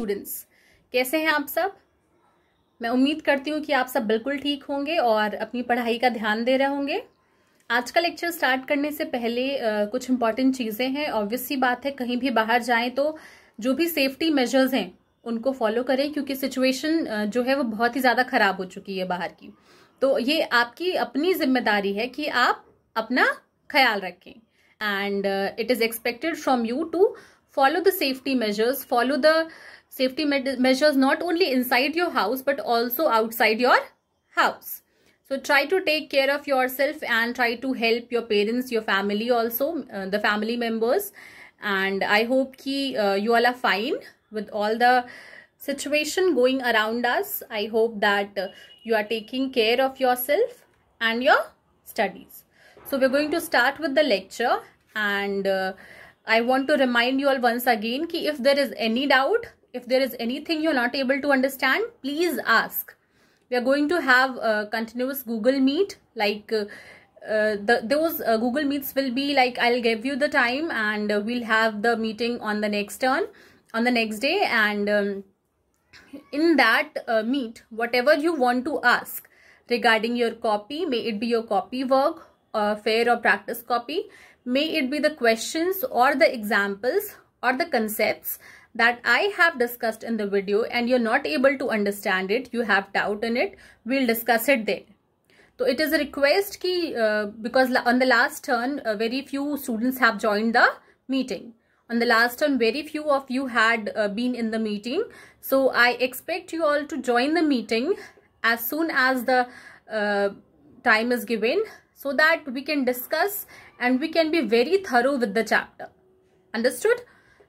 Students कैसे हैं आप सब मैं उम्मीद करती हूँ कि आप सब बिल्कुल ठीक होंगे और अपनी पढ़ाई का ध्यान दे रहे होंगे आज का लेक्चर स्टार्ट करने से पहले आ, कुछ इंपॉर्टेंट चीज़ें हैं ऑब्वियस सी बात है कहीं भी बाहर जाएं तो जो भी सेफ्टी मेजर्स हैं उनको फॉलो करें क्योंकि सिचुएशन जो है वो बहुत ही ज़्यादा ख़राब हो चुकी है बाहर की तो ये आपकी अपनी जिम्मेदारी है कि आप अपना ख्याल रखें and it is expected from you to follow the safety measures follow the Safety measures not only inside your house but also outside your house. So try to take care of yourself and try to help your parents, your family also, uh, the family members. And I hope ki, uh, you all are fine with all the situation going around us. I hope that uh, you are taking care of yourself and your studies. So we're going to start with the lecture and uh, I want to remind you all once again ki if there is any doubt, if there is anything you're not able to understand, please ask. We are going to have a continuous Google Meet like uh, uh, the, those uh, Google Meets will be like I'll give you the time and uh, we'll have the meeting on the next turn on the next day and um, in that uh, meet whatever you want to ask regarding your copy may it be your copy work uh, fair or practice copy may it be the questions or the examples or the concepts that I have discussed in the video and you're not able to understand it, you have doubt in it, we'll discuss it then. So it is a request ki, uh, because on the last turn, uh, very few students have joined the meeting. On the last turn, very few of you had uh, been in the meeting. So I expect you all to join the meeting as soon as the uh, time is given so that we can discuss and we can be very thorough with the chapter. Understood?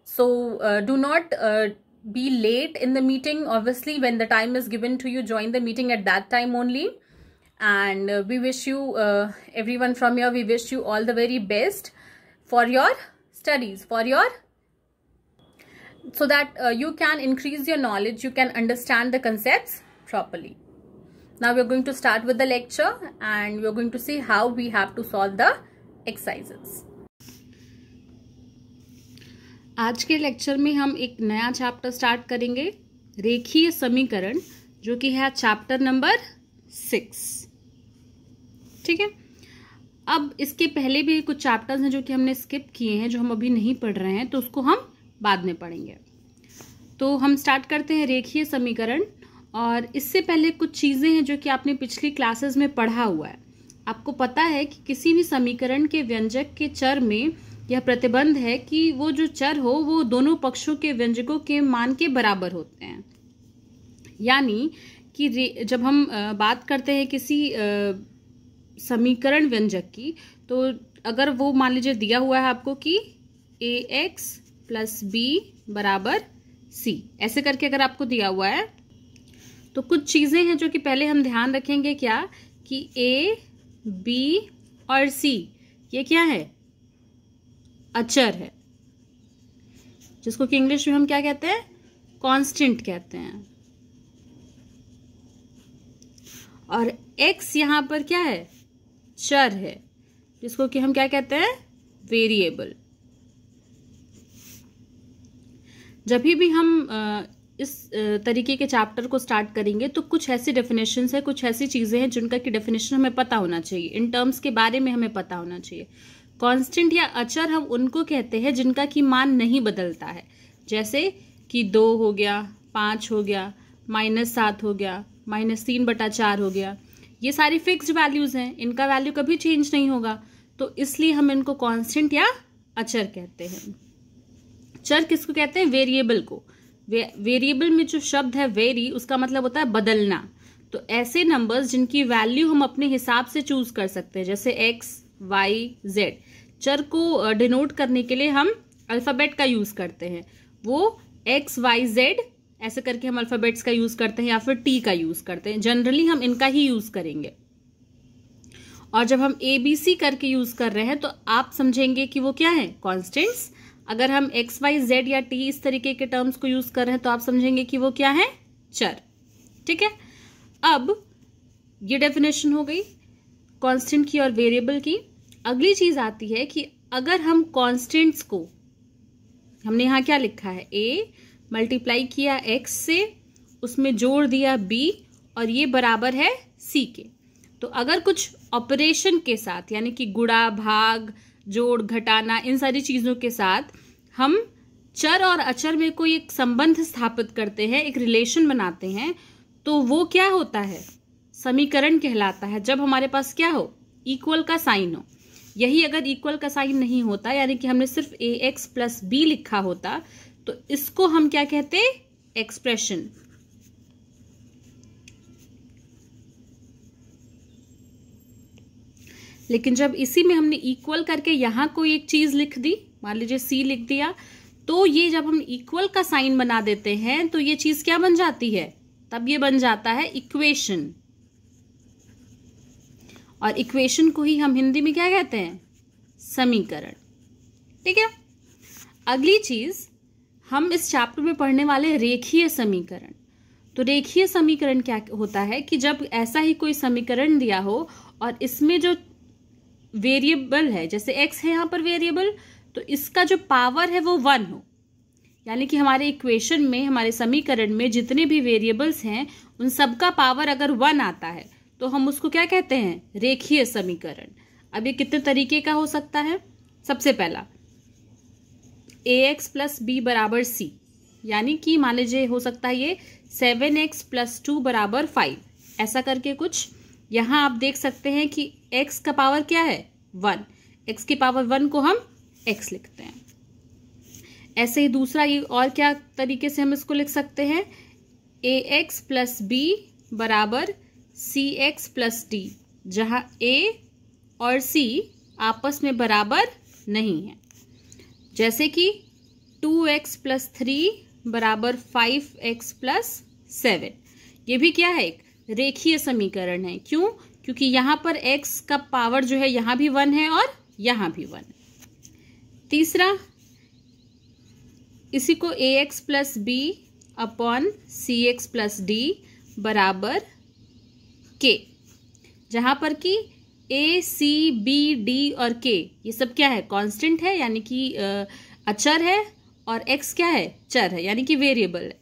So uh, do not uh, be late in the meeting. Obviously, when the time is given to you, join the meeting at that time only. And uh, we wish you, uh, everyone from here, we wish you all the very best for your studies, for your so that uh, you can increase your knowledge, you can understand the concepts properly. Now we're going to start with the lecture and we're going to see how we have to solve the exercises. आज के lecture में हम एक नया chapter start करेंगे रेखीय समीकरण जो कि है चैप्टर नंबर सिक्स ठीक है अब इसके पहले भी कुछ चैप्टर्स हैं जो कि हमने स्किप किए हैं जो हम अभी नहीं पढ़ रहे हैं तो उसको हम बाद में पढ़ेंगे तो हम स्टार्ट करते हैं रेखीय समीकरण और इससे पहले कुछ चीज़ें हैं जो कि आपने पिछली क्लासेस में पढ़ा हुआ है आपको पता है कि किसी भी समीकरण के व्यंजक के चर में यह प्रतिबंध है कि वो जो चर हो वो दोनों पक्षों के व्यंजकों के मान के बराबर होते हैं यानी कि जब हम बात करते हैं किसी समीकरण व्यंजक की तो अगर वो मान लीजिए दिया हुआ है आपको कि ए एक्स प्लस बी बराबर सी ऐसे करके अगर आपको दिया हुआ है तो कुछ चीज़ें हैं जो कि पहले हम ध्यान रखेंगे क्या कि ए बी और सी ये क्या है अचर है जिसको कि इंग्लिश में हम क्या कहते हैं कांस्टेंट कहते हैं और एक्स यहां पर क्या है चर है जिसको कि हम क्या कहते हैं वेरिएबल जब भी हम इस तरीके के चैप्टर को स्टार्ट करेंगे तो कुछ ऐसी डेफिनेशन है कुछ ऐसी चीज़ें हैं जिनका कि डेफिनेशन हमें पता होना चाहिए इन टर्म्स के बारे में हमें पता होना चाहिए कांस्टेंट या अचर हम उनको कहते हैं जिनका की मान नहीं बदलता है जैसे कि दो हो गया पाँच हो गया माइनस सात हो गया माइनस तीन बटा चार हो गया ये सारी फिक्स्ड वैल्यूज़ हैं इनका वैल्यू कभी चेंज नहीं होगा तो इसलिए हम इनको कांस्टेंट या अचर कहते हैं चर किसको कहते हैं वेरिएबल को वे, वेरिएबल में जो शब्द है वेरी उसका मतलब होता है बदलना तो ऐसे नंबर्स जिनकी वैल्यू हम अपने हिसाब से चूज कर सकते हैं जैसे एक्स वाई जेड चर को डिनोट करने के लिए हम अल्फ़ाबेट का यूज़ करते हैं वो एक्स वाई जेड ऐसे करके हम अल्फ़ाबेट्स का यूज़ करते हैं या फिर टी का यूज़ करते हैं जनरली हम इनका ही यूज़ करेंगे और जब हम ए बी सी करके यूज़ कर रहे हैं तो आप समझेंगे कि वो क्या है कॉन्स्टेंट्स अगर हम एक्स वाई जेड या टी इस तरीके के टर्म्स को यूज़ कर रहे हैं तो आप समझेंगे कि वो क्या है चर ठीक है अब ये डेफिनेशन हो गई कॉन्स्टेंट की और वेरिएबल की अगली चीज आती है कि अगर हम कॉन्स्टेंट्स को हमने यहाँ क्या लिखा है ए मल्टीप्लाई किया एक्स से उसमें जोड़ दिया बी और ये बराबर है सी के तो अगर कुछ ऑपरेशन के साथ यानी कि गुड़ा भाग जोड़ घटाना इन सारी चीज़ों के साथ हम चर और अचर में कोई एक संबंध स्थापित करते हैं एक रिलेशन बनाते हैं तो वो क्या होता है समीकरण कहलाता है जब हमारे पास क्या हो इक्वल का साइन हो यही अगर इक्वल का साइन नहीं होता यानी कि हमने सिर्फ ए एक्स प्लस बी लिखा होता तो इसको हम क्या कहते एक्सप्रेशन लेकिन जब इसी में हमने इक्वल करके यहां कोई एक चीज़ लिख दी मान लीजिए सी लिख दिया तो ये जब हम इक्वल का साइन बना देते हैं तो ये चीज़ क्या बन जाती है तब ये बन जाता है इक्वेशन और इक्वेशन को ही हम हिंदी में क्या कहते हैं समीकरण ठीक है अगली चीज़ हम इस चैप्टर में पढ़ने वाले रेखीय समीकरण तो रेखीय समीकरण क्या होता है कि जब ऐसा ही कोई समीकरण दिया हो और इसमें जो वेरिएबल है जैसे एक्स है यहाँ पर वेरिएबल तो इसका जो पावर है वो वन हो यानी कि हमारे इक्वेशन में हमारे समीकरण में जितने भी वेरिएबल्स हैं उन सबका पावर अगर वन आता है तो हम उसको क्या कहते हैं रेखीय समीकरण अब ये कितने तरीके का हो सकता है सबसे पहला ए एक्स प्लस बी बराबर सी यानी कि मान लीजिए हो सकता है ये सेवन एक्स प्लस टू बराबर फाइव ऐसा करके कुछ यहाँ आप देख सकते हैं कि x का पावर क्या है वन x की पावर वन को हम x लिखते हैं ऐसे ही दूसरा ये और क्या तरीके से हम इसको लिख सकते हैं ए एक्स प्लस बी बराबर सी एक्स प्लस डी जहाँ ए और सी आपस में बराबर नहीं है जैसे कि टू एक्स प्लस थ्री बराबर फाइव एक्स प्लस सेवन ये भी क्या है एक रेखीय समीकरण है क्यों क्योंकि यहाँ पर x का पावर जो है यहाँ भी वन है और यहाँ भी वन तीसरा इसी को a x plus b upon c x plus D बराबर के जहां पर कि ए सी बी डी और के ये सब क्या है कांस्टेंट है यानी कि अचर है और एक्स क्या है चर है यानी कि वेरिएबल है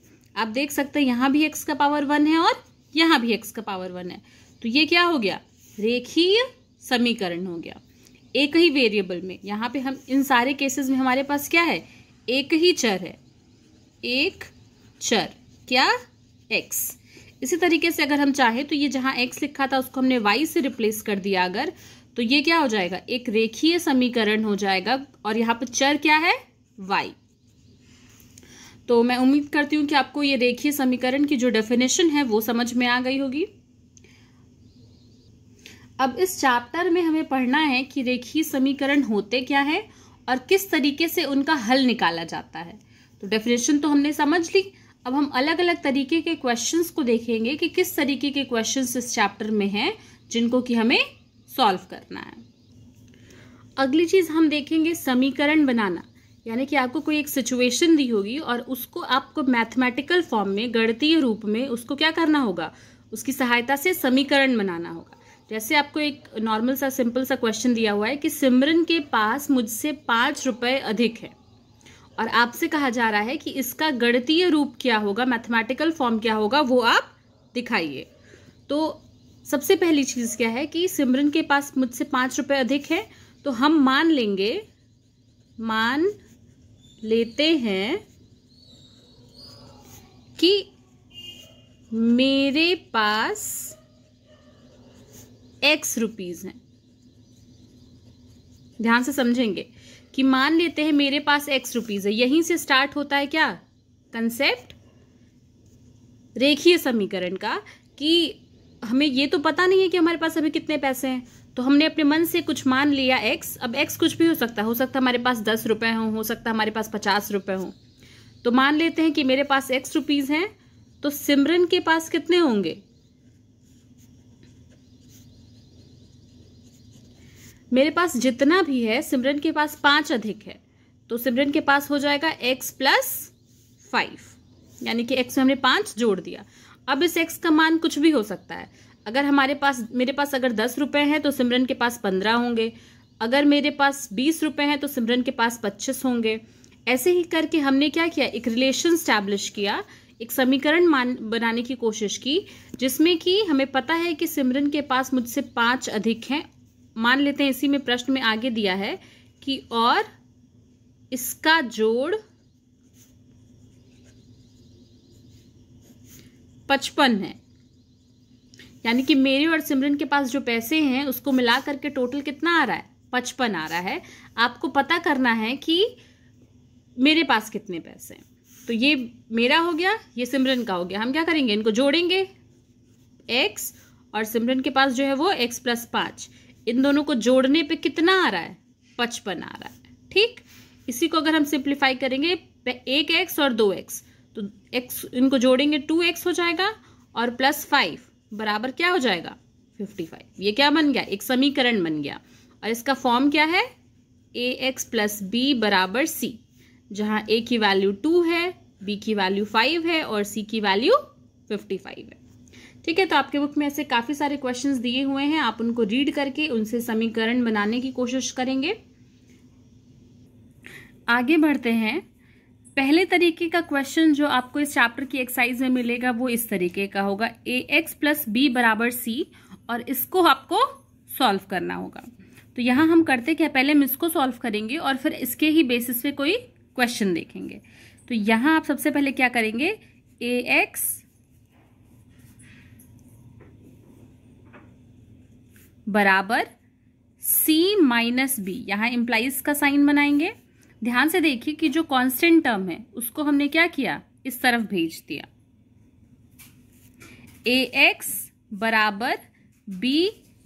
आप देख सकते हैं यहां भी एक्स का पावर वन है और यहाँ भी एक्स का पावर वन है तो ये क्या हो गया रेखीय समीकरण हो गया एक ही वेरिएबल में यहाँ पे हम इन सारे केसेस में हमारे पास क्या है एक ही चर है एक चर क्या एक्स इसी तरीके से अगर हम चाहें तो ये जहां एक्स लिखा था उसको हमने वाई से रिप्लेस कर दिया अगर तो ये क्या हो जाएगा एक रेखीय समीकरण हो जाएगा और यहाँ पर चर क्या है वाई तो मैं उम्मीद करती हूँ कि आपको ये रेखीय समीकरण की जो डेफिनेशन है वो समझ में आ गई होगी अब इस चैप्टर में हमें पढ़ना है कि रेखीय समीकरण होते क्या है और किस तरीके से उनका हल निकाला जाता है तो डेफिनेशन तो हमने समझ ली अब हम अलग अलग तरीके के क्वेश्चंस को देखेंगे कि किस तरीके के क्वेश्चंस इस चैप्टर में हैं जिनको कि हमें सॉल्व करना है अगली चीज़ हम देखेंगे समीकरण बनाना यानी कि आपको कोई एक सिचुएशन दी होगी और उसको आपको मैथमेटिकल फॉर्म में गणतीय रूप में उसको क्या करना होगा उसकी सहायता से समीकरण बनाना होगा जैसे आपको एक नॉर्मल सा सिंपल सा क्वेश्चन दिया हुआ है कि सिमरन के पास मुझसे पाँच रुपये अधिक है और आपसे कहा जा रहा है कि इसका गणितीय रूप क्या होगा मैथमेटिकल फॉर्म क्या होगा वो आप दिखाइए तो सबसे पहली चीज़ क्या है कि सिमरन के पास मुझसे पांच रुपए अधिक है तो हम मान लेंगे मान लेते हैं कि मेरे पास एक्स रुपीज़ हैं ध्यान से समझेंगे कि मान लेते हैं मेरे पास एक्स रुपीज़ है यहीं से स्टार्ट होता है क्या कंसेप्ट रेखीय समीकरण का कि हमें ये तो पता नहीं है कि हमारे पास अभी कितने पैसे हैं तो हमने अपने मन से कुछ मान लिया एक्स अब एक्स कुछ भी हो सकता है हो सकता है हमारे पास दस रुपए हों हो सकता हमारे पास पचास रुपए हों तो मान लेते हैं कि मेरे पास एक्स रुपीज़ हैं तो सिमरन के पास कितने होंगे मेरे पास जितना भी है सिमरन के पास पाँच अधिक है तो सिमरन के पास हो जाएगा एक्स प्लस फाइव यानी कि एक्स में हमने पाँच जोड़ दिया अब इस एक्स का मान कुछ भी हो सकता है अगर हमारे पास मेरे पास अगर दस रुपये हैं तो सिमरन के पास पंद्रह होंगे अगर मेरे पास बीस रुपये हैं तो सिमरन के पास पच्चीस होंगे ऐसे ही करके हमने क्या किया एक रिलेशन स्टैब्लिश किया एक समीकरण मान बनाने की कोशिश की जिसमें कि हमें पता है कि सिमरन के पास मुझसे पाँच अधिक हैं मान लेते हैं इसी में प्रश्न में आगे दिया है कि और इसका जोड़ पचपन है यानी कि मेरे और सिमरन के पास जो पैसे हैं उसको मिला करके टोटल कितना आ रहा है पचपन आ रहा है आपको पता करना है कि मेरे पास कितने पैसे हैं तो ये मेरा हो गया ये सिमरन का हो गया हम क्या करेंगे इनको जोड़ेंगे एक्स और सिमरन के पास जो है वो एक्स प्लस पाँच इन दोनों को जोड़ने पे कितना आ रहा है पचपन आ रहा है ठीक इसी को अगर हम सिंप्लीफाई करेंगे एक एक्स और दो एक्स तो एक्स इनको जोड़ेंगे टू एक्स हो जाएगा और प्लस फाइव बराबर क्या हो जाएगा फिफ्टी फाइव ये क्या बन गया एक समीकरण बन गया और इसका फॉर्म क्या है ए एक्स प्लस बी बराबर सी जहाँ ए की वैल्यू टू है बी की वैल्यू फाइव है और सी की वैल्यू फिफ्टी फाइव है ठीक है तो आपके बुक में ऐसे काफ़ी सारे क्वेश्चन दिए हुए हैं आप उनको रीड करके उनसे समीकरण बनाने की कोशिश करेंगे आगे बढ़ते हैं पहले तरीके का क्वेश्चन जो आपको इस चैप्टर की एक्सरसाइज में मिलेगा वो इस तरीके का होगा ए एक्स प्लस बी बराबर सी और इसको आपको सॉल्व करना होगा तो यहां हम करते क्या पहले हम इसको सॉल्व करेंगे और फिर इसके ही बेसिस पे कोई क्वेश्चन देखेंगे तो यहां आप सबसे पहले क्या करेंगे ए एक्स बराबर सी माइनस बी यहाँ इम्प्लाइज का साइन बनाएंगे ध्यान से देखिए कि जो कांस्टेंट टर्म है उसको हमने क्या किया इस तरफ भेज दिया ए एक्स बराबर बी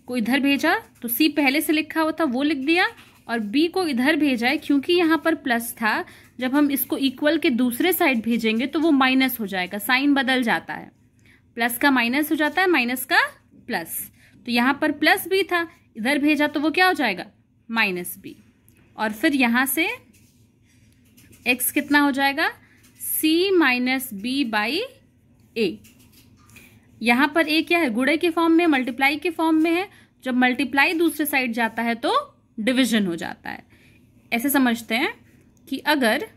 को इधर भेजा तो सी पहले से लिखा होता वो लिख दिया और बी को इधर भेजा है क्योंकि यहाँ पर प्लस था जब हम इसको इक्वल के दूसरे साइड भेजेंगे तो वो माइनस हो जाएगा साइन बदल जाता है प्लस का माइनस हो जाता है माइनस का प्लस तो यहाँ पर प्लस बी था इधर भेजा तो वो क्या हो जाएगा माइनस बी और फिर यहाँ से एक्स कितना हो जाएगा c minus b by a यहाँ पर ए क्या है गुड़े के फॉर्म में मल्टीप्लाई के फॉर्म में है जब मल्टीप्लाई दूसरे साइड जाता है तो डिविजन हो जाता है ऐसे समझते हैं कि अगर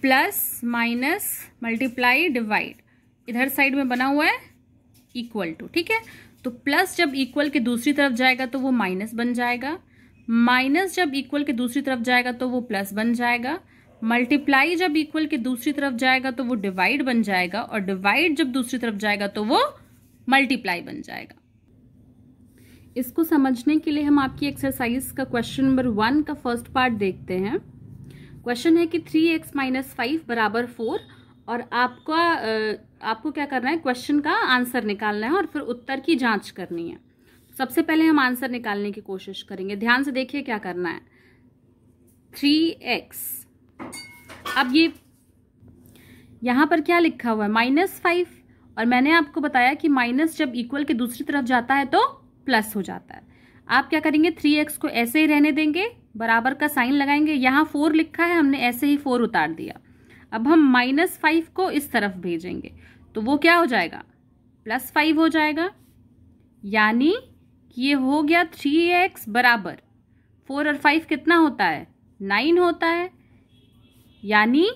प्लस माइनस मल्टीप्लाई डिवाइड इधर साइड में बना हुआ है इक्वल टू ठीक है तो प्लस जब इक्वल के दूसरी तरफ जाएगा तो वो माइनस बन जाएगा माइनस जब इक्वल के दूसरी तरफ जाएगा तो वो प्लस बन जाएगा मल्टीप्लाई जब इक्वल के दूसरी तरफ जाएगा तो वो डिवाइड बन जाएगा और डिवाइड जब दूसरी तरफ जाएगा तो वो मल्टीप्लाई बन जाएगा इसको समझने के लिए हम आपकी एक्सरसाइज का क्वेश्चन नंबर वन का फर्स्ट पार्ट देखते हैं क्वेश्चन है कि थ्री एक्स माइनस फाइव बराबर फोर और आपका आपको क्या करना है क्वेश्चन का आंसर निकालना है और फिर उत्तर की जांच करनी है सबसे पहले हम आंसर निकालने की कोशिश करेंगे ध्यान से देखिए क्या करना है थ्री एक्स अब ये यहाँ पर क्या लिखा हुआ है माइनस फाइव और मैंने आपको बताया कि माइनस जब इक्वल के दूसरी तरफ जाता है तो प्लस हो जाता है आप क्या करेंगे थ्री एक्स को ऐसे ही रहने देंगे बराबर का साइन लगाएंगे यहाँ फोर लिखा है हमने ऐसे ही फोर उतार दिया अब हम माइनस फाइव को इस तरफ भेजेंगे तो वो क्या हो जाएगा प्लस फाइव हो जाएगा यानी कि ये हो गया थ्री एक्स बराबर फोर और फाइव कितना होता है नाइन होता है यानी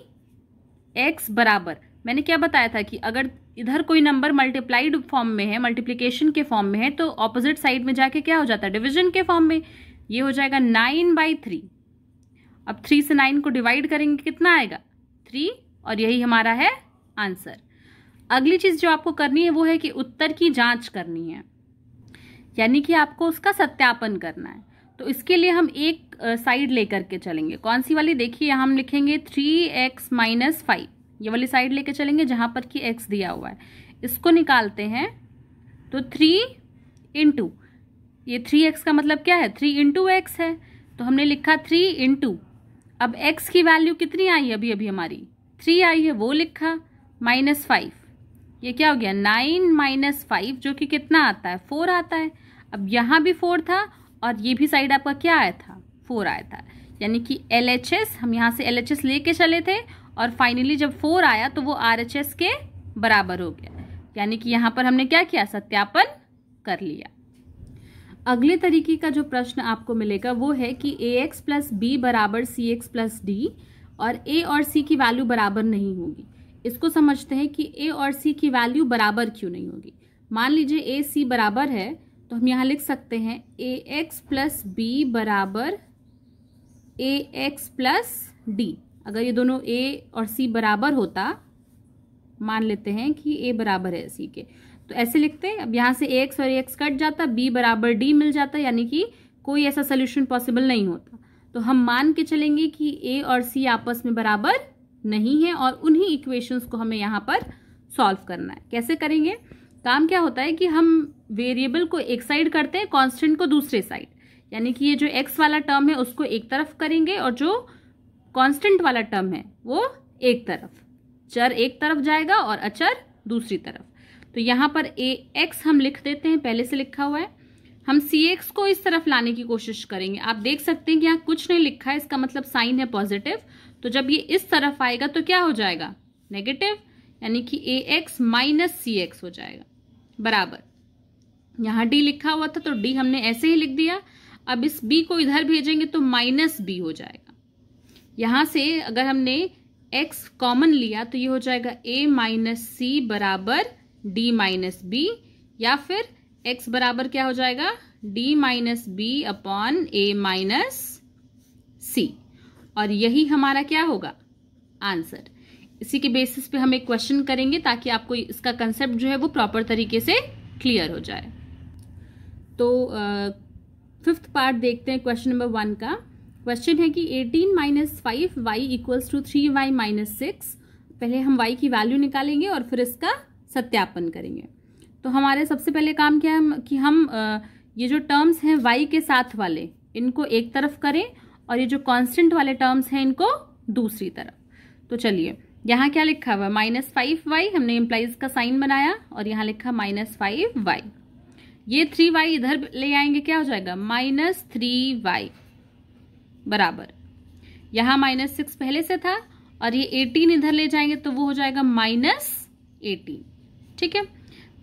एक्स बराबर मैंने क्या बताया था कि अगर इधर कोई नंबर मल्टीप्लाइड फॉर्म में है मल्टीप्लीकेशन के फॉर्म में है तो ऑपोजिट साइड में जाके क्या हो जाता है डिविजन के फॉर्म में ये हो जाएगा नाइन बाई थ्री अब थ्री से नाइन को डिवाइड करेंगे कितना आएगा थ्री और यही हमारा है आंसर अगली चीज़ जो आपको करनी है वो है कि उत्तर की जांच करनी है यानी कि आपको उसका सत्यापन करना है तो इसके लिए हम एक साइड लेकर के चलेंगे कौन सी वाली देखिए हम लिखेंगे थ्री एक्स माइनस फाइव ये वाली साइड लेकर चलेंगे जहाँ पर कि एक्स दिया हुआ है इसको निकालते हैं तो थ्री इंटू ये थ्री एक्स का मतलब क्या है थ्री इंटू एक्स है तो हमने लिखा थ्री इंटू अब x की वैल्यू कितनी आई अभी अभी हमारी थ्री आई है वो लिखा माइनस फाइव ये क्या हो गया नाइन माइनस फाइव जो कि कितना आता है फोर आता है अब यहाँ भी फोर था और ये भी साइड आपका क्या आया था फोर आया था यानी कि एल एच एस हम यहाँ से एल एच एस लेके चले थे और फाइनली जब फोर आया तो वो आर एच एस के बराबर हो गया यानी कि यहाँ पर हमने क्या किया सत्यापन कर लिया अगले तरीके का जो प्रश्न आपको मिलेगा वो है कि ए एक्स प्लस बी बराबर सी एक्स प्लस डी और ए और सी की वैल्यू बराबर नहीं होगी इसको समझते हैं कि ए और सी की वैल्यू बराबर क्यों नहीं होगी मान लीजिए ए सी बराबर है तो हम यहाँ लिख सकते हैं ए एक्स प्लस बी बराबर ए एक्स प्लस डी अगर ये दोनों ए और सी बराबर होता मान लेते हैं कि ए बराबर है सी के तो ऐसे लिखते हैं अब यहाँ से ए एक्स और एक्स कट जाता बी बराबर डी मिल जाता यानी कि कोई ऐसा सोल्यूशन पॉसिबल नहीं होता तो हम मान के चलेंगे कि ए और सी आपस में बराबर नहीं है और उन्हीं इक्वेशंस को हमें यहाँ पर सॉल्व करना है कैसे करेंगे काम क्या होता है कि हम वेरिएबल को एक साइड करते हैं कॉन्स्टेंट को दूसरे साइड यानी कि ये जो एक्स वाला टर्म है उसको एक तरफ करेंगे और जो कॉन्स्टेंट वाला टर्म है वो एक तरफ चर एक तरफ जाएगा और अचर दूसरी तरफ तो यहाँ पर ए एक्स हम लिख देते हैं पहले से लिखा हुआ है हम सी एक्स को इस तरफ लाने की कोशिश करेंगे आप देख सकते हैं कि यहाँ कुछ नहीं लिखा है इसका मतलब साइन है पॉजिटिव तो जब ये इस तरफ आएगा तो क्या हो जाएगा नेगेटिव यानी कि ए एक्स माइनस सी एक्स हो जाएगा बराबर यहाँ डी लिखा हुआ था तो डी हमने ऐसे ही लिख दिया अब इस बी को इधर भेजेंगे तो माइनस बी हो जाएगा यहां से अगर हमने एक्स कॉमन लिया तो ये हो जाएगा ए माइनस सी बराबर डी माइनस बी या फिर x बराबर क्या हो जाएगा d minus B upon A minus C और यही हमारा क्या होगा आंसर इसी के बेसिस पे हम एक क्वेश्चन करेंगे ताकि आपको इसका कंसेप्ट जो है वो प्रॉपर तरीके से क्लियर हो जाए तो फिफ्थ पार्ट देखते हैं क्वेश्चन नंबर वन का क्वेश्चन है कि 18 minus five Y equals to three Y minus six पहले हम y की वैल्यू निकालेंगे और फिर इसका सत्यापन करेंगे तो हमारे सबसे पहले काम क्या है कि हम ये जो टर्म्स हैं वाई के साथ वाले इनको एक तरफ करें और ये जो कांस्टेंट वाले टर्म्स हैं इनको दूसरी तरफ तो चलिए यहाँ क्या लिखा हुआ माइनस फाइव वाई हमने एम्प्लाइज का साइन बनाया और यहाँ लिखा माइनस फाइव वाई ये थ्री वाई इधर ले आएंगे क्या हो जाएगा माइनस थ्री वाई बराबर यहाँ माइनस सिक्स पहले से था और ये एटीन इधर ले जाएंगे तो वो हो जाएगा माइनस एटीन ठीक है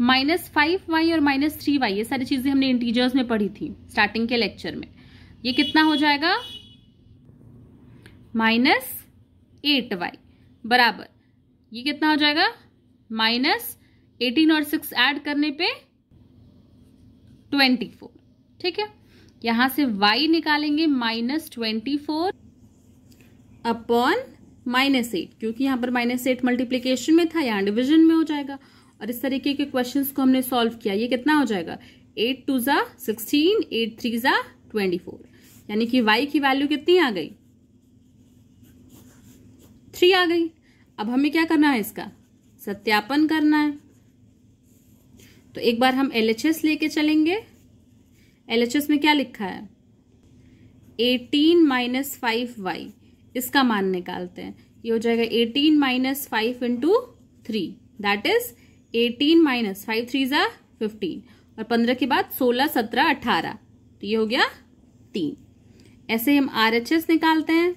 माइनस फाइव वाई और माइनस थ्री वाई ये सारी चीज़ें हमने इंटीजर्स में पढ़ी थी स्टार्टिंग के लेक्चर में ये कितना हो जाएगा माइनस एट वाई बराबर ये कितना हो जाएगा माइनस एटीन और सिक्स ऐड करने पे ट्वेंटी फोर ठीक है यहां से वाई निकालेंगे minus twenty four upon minus eight क्योंकि यहां पर माइनस एट मल्टीप्लीकेशन में था यहां डिविजन में हो जाएगा और इस तरीके के क्वेश्चंस को हमने सॉल्व किया ये कितना हो जाएगा एट टू ज़ा सिक्सटीन एट थ्री ज़ा ट्वेंटी फोर यानी कि वाई की वैल्यू कितनी आ गई थ्री आ गई अब हमें क्या करना है इसका सत्यापन करना है तो एक बार हम एल एच एस लेके चलेंगे एल एच एस में क्या लिखा है एटीन माइनस फाइव वाई इसका मान निकालते हैं ये हो जाएगा eighteen minus five into three that is eighteen minus five three ज़ा फिफ्टीन और पंद्रह के बाद सोलह सत्रह अट्ठारह तो ये हो गया तीन ऐसे हम आर एच एस निकालते हैं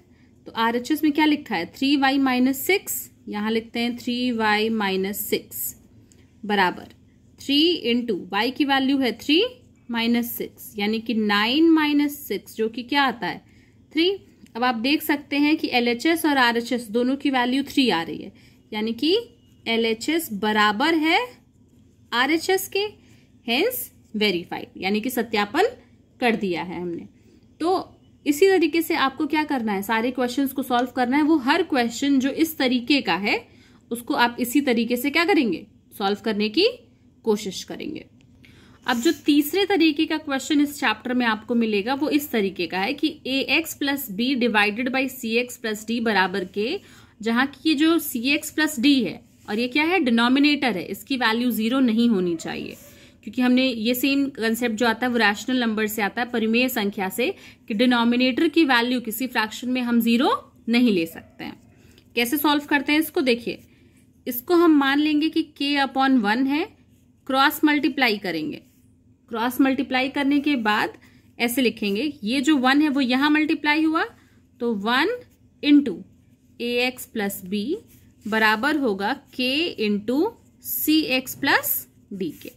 तो आर एच एस में क्या लिखा है थ्री वाई माइनस सिक्स यहाँ लिखते हैं थ्री वाई माइनस सिक्स बराबर थ्री इंटू वाई की वैल्यू है थ्री माइनस सिक्स यानी कि नाइन माइनस सिक्स जो कि क्या आता है थ्री अब आप देख सकते हैं कि एल एच एस और आर एच एस दोनों की वैल्यू थ्री आ रही है यानी कि एस बराबर है आरएचएस के हेंस वेरीफाइड यानी कि सत्यापन कर दिया है हमने तो इसी तरीके से आपको क्या करना है सारे क्वेश्चंस को सॉल्व करना है वो हर क्वेश्चन जो इस तरीके का है उसको आप इसी तरीके से क्या करेंगे सॉल्व करने की कोशिश करेंगे अब जो तीसरे तरीके का क्वेश्चन इस चैप्टर में आपको मिलेगा वो इस तरीके का है कि ए x plus B divided by C x plus D बराबर के जहां की ये जो सी एक्स प्लस डी है और ये क्या है डिनोमिनेटर है इसकी वैल्यू जीरो नहीं होनी चाहिए क्योंकि हमने ये सेम कंसेप्ट जो आता है वो रैशनल नंबर से आता है परिमेय संख्या से कि डिनोमिनेटर की वैल्यू किसी फ्रैक्शन में हम जीरो नहीं ले सकते हैं कैसे सॉल्व करते हैं इसको देखिए इसको हम मान लेंगे कि के अपॉन वन है क्रॉस मल्टीप्लाई करेंगे क्रॉस मल्टीप्लाई करने के बाद ऐसे लिखेंगे ये जो वन है वो यहां मल्टीप्लाई हुआ तो one into A x plus B बराबर होगा K into C x plus D के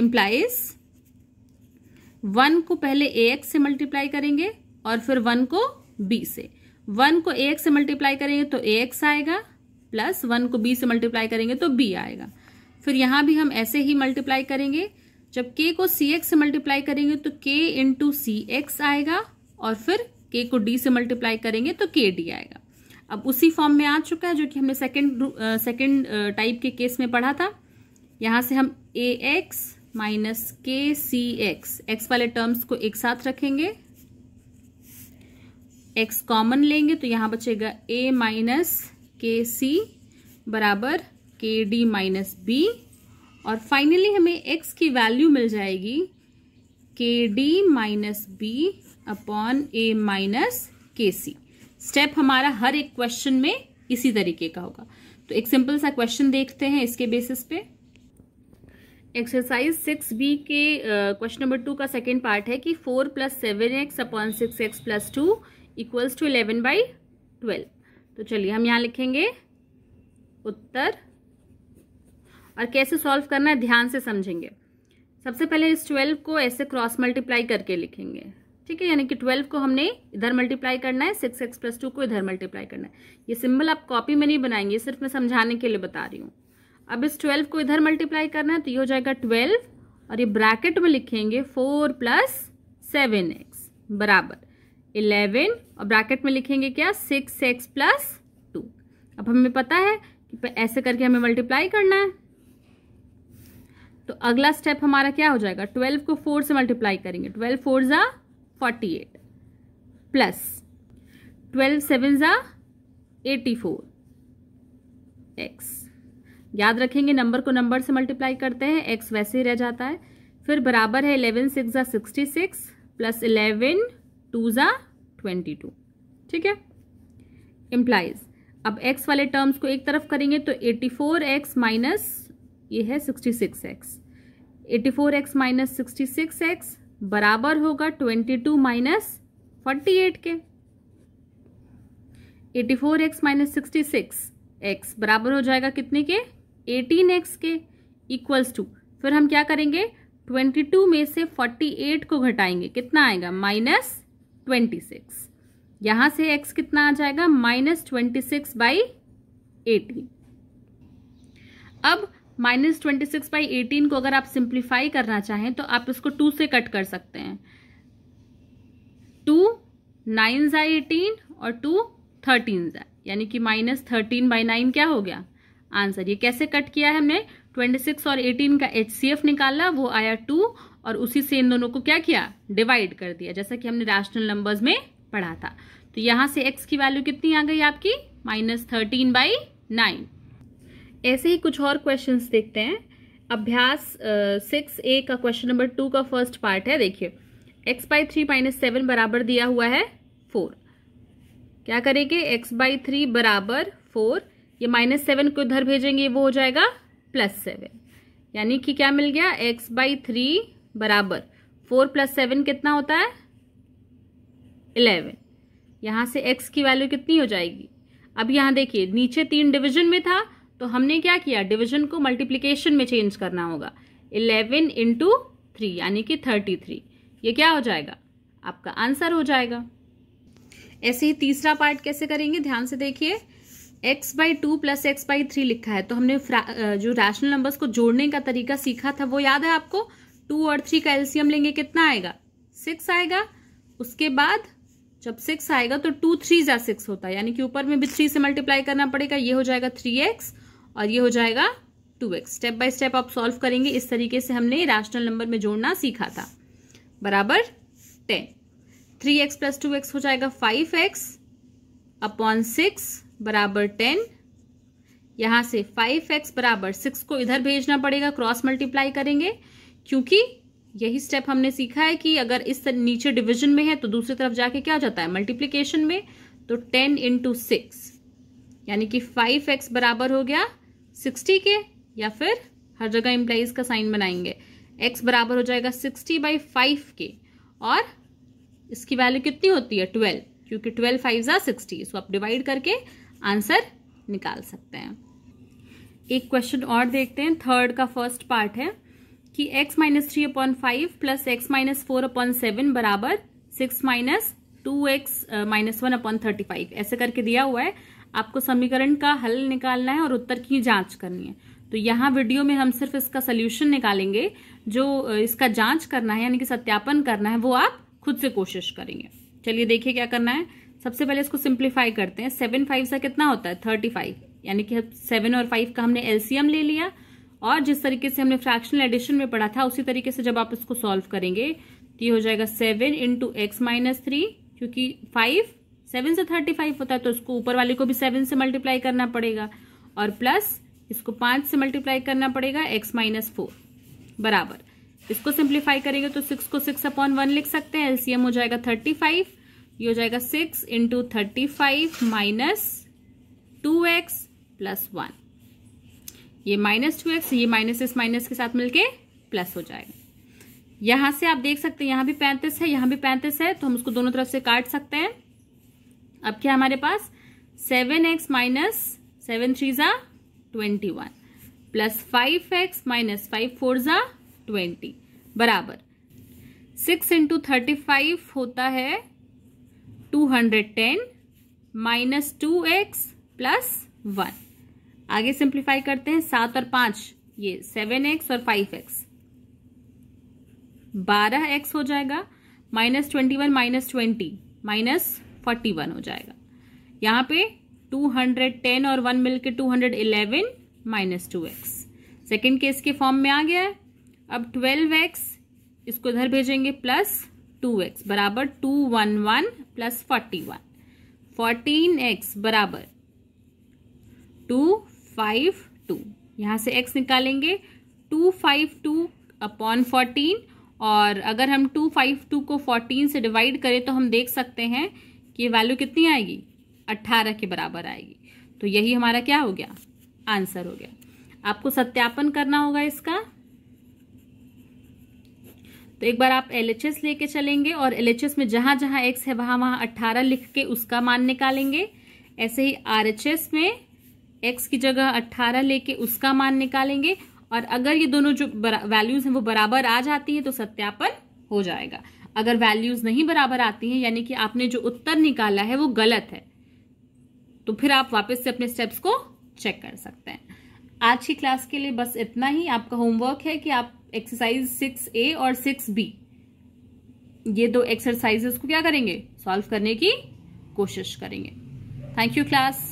इम्प्लाइज वन को पहले ए एक्स से मल्टीप्लाई करेंगे और फिर वन को बी से वन को ए एक्स से मल्टीप्लाई करेंगे तो ए एक्स आएगा प्लस वन को बी से मल्टीप्लाई करेंगे तो बी आएगा फिर यहां भी हम ऐसे ही मल्टीप्लाई करेंगे जब के को सी एक्स से मल्टीप्लाई करेंगे तो के इंटू सी एक्स आएगा और फिर के को डी से मल्टीप्लाई करेंगे तो के डी आएगा अब उसी फॉर्म में आ चुका है जो कि हमने सेकेंड सेकेंड टाइप के केस में पढ़ा था यहां से हम ए x minus K C X X वाले टर्म्स को एक साथ रखेंगे एक्स कॉमन लेंगे तो यहां बचेगा ए माइनस के सी बराबर के डी माइनस बी और फाइनली हमें एक्स की वैल्यू मिल जाएगी K D minus B upon A minus K C step हमारा हर एक क्वेश्चन में इसी तरीके का होगा तो एक सिंपल सा क्वेश्चन देखते हैं इसके बेसिस पे एक्सरसाइज सिक्स बी के क्वेश्चन नंबर टू का सेकेंड पार्ट है कि four plus seven X upon six X plus two equals to eleven by twelve तो चलिए हम यहाँ लिखेंगे उत्तर और कैसे सॉल्व करना है ध्यान से समझेंगे सबसे पहले इस ट्वेल्व को ऐसे क्रॉस मल्टीप्लाई करके लिखेंगे ठीक है यानी कि ट्वेल्व को हमने इधर मल्टीप्लाई करना है सिक्स एक्स प्लस टू को इधर मल्टीप्लाई करना है ये सिंबल आप कॉपी में नहीं बनाएंगे सिर्फ मैं समझाने के लिए बता रही हूँ अब इस ट्वेल्व को इधर मल्टीप्लाई करना है तो ये हो जाएगा ट्वेल्व और ये ब्रैकेट में लिखेंगे फोर प्लस सेवन एक्स बराबर इलेवन और ब्रैकेट में लिखेंगे क्या सिक्स एक्स प्लस टू अब हमें पता है कि ऐसे करके हमें मल्टीप्लाई करना है तो अगला स्टेप हमारा क्या हो जाएगा ट्वेल्व को फोर से मल्टीप्लाई करेंगे ट्वेल्व फोर ज़ा forty eight plus twelve seven ज़ा एटी फोर एक्स याद रखेंगे नंबर को नंबर से मल्टीप्लाई करते हैं एक्स वैसे ही रह जाता है फिर बराबर है इलेवन सिक्स ज़ा sixty six plus eleven two ज़ा ट्वेंटी टू ठीक है इम्प्लाइज अब एक्स वाले टर्म्स को एक तरफ करेंगे तो एटी फोर एक्स माइनस ये है sixty six X eighty four X minus sixty six X बराबर होगा twenty two minus forty eight के eighty four X minus sixty six X बराबर हो जाएगा कितने के एटीन एक्स के इक्वल्स टू फिर हम क्या करेंगे ट्वेंटी टू में से फोर्टी एट को घटाएंगे कितना आएगा माइनस ट्वेंटी सिक्स यहां से एक्स कितना आ जाएगा minus twenty six by eighteen अब minus twenty six by eighteen को अगर आप सिंप्लीफाई करना चाहें तो आप इसको टू से कट कर सकते हैं टू नाइन जाए एटीन और टू थर्टीन जाए यानी कि माइनस थर्टीन बाई नाइन क्या हो गया आंसर ये कैसे कट किया है हमने ट्वेंटी सिक्स और एटीन का एच सी एफ निकाला वो आया टू और उसी से इन दोनों को क्या किया डिवाइड कर दिया जैसा कि हमने रैशनल नंबर्स में पढ़ा था तो यहाँ से एक्स की वैल्यू कितनी आ गई आपकी माइनस थर्टीन बाई नाइन ऐसे ही कुछ और क्वेश्चन देखते हैं अभ्यास सिक्स ए का क्वेश्चन नंबर टू का फर्स्ट पार्ट है देखिए X by three minus seven बराबर दिया हुआ है फोर क्या करेंगे एक्स बाई थ्री बराबर फोर ये माइनस सेवन को उधर भेजेंगे वो हो जाएगा प्लस सेवन यानी कि क्या मिल गया एक्स बाई थ्री बराबर फोर प्लस सेवन कितना होता है इलेवन यहाँ से एक्स की वैल्यू कितनी हो जाएगी अब यहाँ देखिए नीचे तीन डिविजन में था तो हमने क्या किया डिविजन को मल्टीप्लीकेशन में चेंज करना होगा इलेवन इंटू थ्री यानी कि थर्टी थ्री ये क्या हो जाएगा आपका आंसर हो जाएगा ऐसे ही तीसरा पार्ट कैसे करेंगे ध्यान से देखिए x by two plus X by three लिखा है तो हमने जो रैशनल नंबर्स को जोड़ने का तरीका सीखा था वो याद है आपको टू और थ्री का एल्सियम लेंगे कितना आएगा सिक्स आएगा उसके बाद जब सिक्स आएगा तो टू थ्री जा सिक्स होता है यानी कि ऊपर में भी थ्री से मल्टीप्लाई करना पड़ेगा ये हो जाएगा थ्री एक्स और ये हो जाएगा two X step by step आप सॉल्व करेंगे इस तरीके से हमने रैशनल नंबर में जोड़ना सीखा था बराबर ten three X plus two X हो जाएगा फाइव एक्स अपॉन सिक्स बराबर टेन यहां से फाइव एक्स बराबर सिक्स को इधर भेजना पड़ेगा क्रॉस मल्टीप्लाई करेंगे क्योंकि यही स्टेप हमने सीखा है कि अगर इस नीचे डिवीजन में है तो दूसरी तरफ जाके क्या हो जाता है मल्टीप्लीकेशन में तो टेन इंटू सिक्स यानी कि फाइव एक्स बराबर हो गया सिक्सटी के या फिर हर जगह इम्प्लाइज का साइन बनाएंगे एक्स बराबर हो जाएगा सिक्सटी बाई फाइव के और इसकी वैल्यू कितनी होती है ट्वेल्व क्योंकि ट्वेल्व फाइव ज़ा सिक्सटी सो आप डिवाइड करके आंसर निकाल सकते हैं एक क्वेश्चन और देखते हैं थर्ड का फर्स्ट पार्ट है कि x minus three upon five plus X minus four upon seven बराबर six minus two X minus one upon thirty five ऐसे करके दिया हुआ है आपको समीकरण का हल निकालना है और उत्तर की जांच करनी है तो यहाँ वीडियो में हम सिर्फ इसका सोल्यूशन निकालेंगे जो इसका जांच करना है यानी कि सत्यापन करना है वो आप खुद से कोशिश करेंगे चलिए देखिए क्या करना है सबसे पहले इसको सिंप्लीफाई करते हैं सेवन फाइव सा कितना होता है थर्टी फाइव यानी कि सेवन और फाइव का हमने एलसीएम ले लिया और जिस तरीके से हमने फ्रैक्शनल एडिशन में पढ़ा था उसी तरीके से जब आप इसको सॉल्व करेंगे तो ये हो जाएगा seven into X minus three क्योंकि फाइव सेवन से थर्टी फाइव होता है तो इसको ऊपर वाले को भी सेवन से मल्टीप्लाई करना पड़ेगा और प्लस इसको पांच से मल्टीप्लाई करना पड़ेगा एक्स माइनस फोर बराबर इसको सिंप्लीफाई करेंगे तो सिक्स को सिक्स अपॉन वन लिख सकते हैं एलसीएम हो जाएगा थर्टी फाइव ये हो जाएगा six into thirty five minus two x plus one ये माइनस टू एक्स ये माइनस इस माइनस के साथ मिलके प्लस हो जाएगा यहां से आप देख सकते हैं यहां भी पैंतीस है यहां भी पैंतीस है तो हम उसको दोनों तरफ से काट सकते हैं अब क्या हमारे पास seven X minus seven three ज़ा twenty one plus five X minus five four ज़ा ट्वेंटी बराबर सिक्स इंटू थर्टी फाइव होता है two hundred ten minus two x plus one आगे सिंप्लीफाई करते हैं सात और पांच ये सेवन एक्स और फाइव एक्स बारह एक्स हो जाएगा minus twenty one minus twenty minus forty one हो जाएगा यहाँ पे टू हंड्रेड टेन और वन मिलके two hundred eleven minus two X second case के फॉर्म में आ गया है अब ट्वेल्व एक्स इसको इधर भेजेंगे प्लस टू एक्स बराबर two one one plus forty one fourteen X बराबर टू फाइव टू यहाँ से एक्स निकालेंगे two five two upon fourteen और अगर हम टू फाइव टू को फोर्टीन से डिवाइड करें तो हम देख सकते हैं कि ये वैल्यू कितनी आएगी अट्ठारह के बराबर आएगी तो यही हमारा क्या हो गया आंसर हो गया आपको सत्यापन करना होगा इसका तो एक बार आप एल एच एस लेके चलेंगे और एल एच एस में जहां जहां एक्स है वहां वहां अट्ठारह लिख के उसका मान निकालेंगे ऐसे ही आर एच एस में एक्स की जगह अट्ठारह लेके उसका मान निकालेंगे और अगर ये दोनों जो वैल्यूज हैं वो बराबर आ जाती है तो सत्यापन हो जाएगा अगर वैल्यूज नहीं बराबर आती हैं यानी कि आपने जो उत्तर निकाला है वो गलत है तो फिर आप वापस से अपने स्टेप्स को चेक कर सकते हैं आज की क्लास के लिए बस इतना ही आपका होमवर्क है कि आप एक्सरसाइज सिक्स ए और सिक्स बी ये दो एक्सरसाइजेस को क्या करेंगे सॉल्व करने की कोशिश करेंगे थैंक यू क्लास